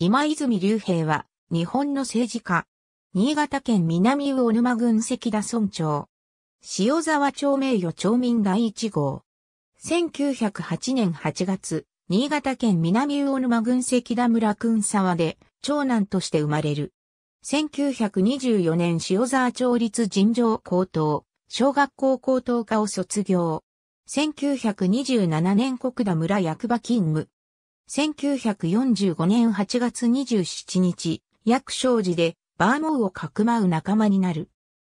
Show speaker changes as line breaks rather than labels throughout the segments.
今泉隆平は、日本の政治家。新潟県南魚沼郡関田村長。塩沢町名誉町民第一号。1908年8月、新潟県南魚沼郡関田村群沢で、長男として生まれる。1924年塩沢町立尋常高等、小学校高等科を卒業。1927年国田村役場勤務。1945年8月27日、薬生寺でバーモーをかくまう仲間になる。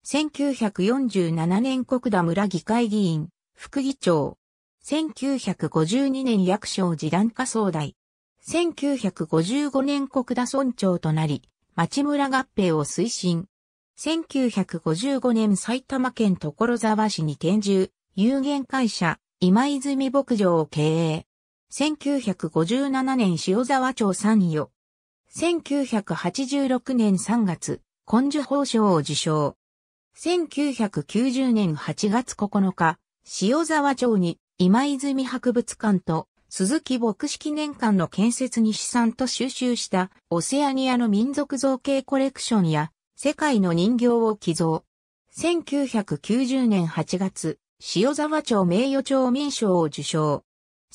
1947年国田村議会議員、副議長。1952年薬生寺檀家総代。1955年国田村長となり、町村合併を推進。1955年埼玉県所沢市に転住、有限会社、今泉牧場を経営。1957年塩沢町参与。1986年3月、根樹法賞を受賞。1990年8月9日、塩沢町に今泉博物館と鈴木牧師記念館の建設に資産と収集したオセアニアの民族造形コレクションや世界の人形を寄贈。1990年8月、塩沢町名誉町民賞を受賞。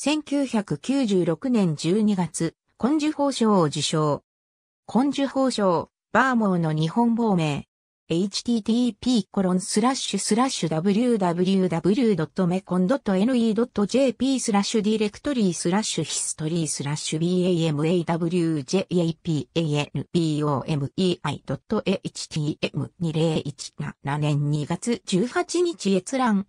1996年12月、根樹法賞を受賞。根樹法賞、バーモーの日本亡命。http://www.mecon.ne.jp スラッシュディレクトリースラッシュヒストリースラッシュ bamawjapanbomei.htm2017 年2月18日閲覧。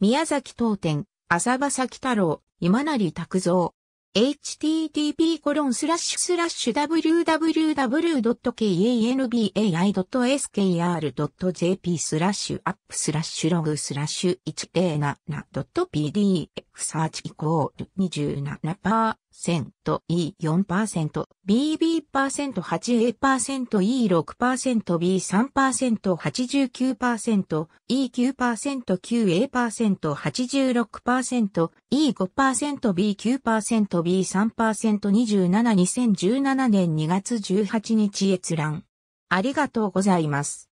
宮崎当店、浅場崎太郎。今成拓造。http コロンスラッシュスラッシュ www.kanbai.skr.jp スラッシュアップスラッシュログスラッシュ 107.pdf サーチイコール27%。10%、E4%、BB%、8A%、E6%、B3%、89%、E9%、9A%、86%、E5%、B3%、272017年2月18日閲覧。ありがとうございます。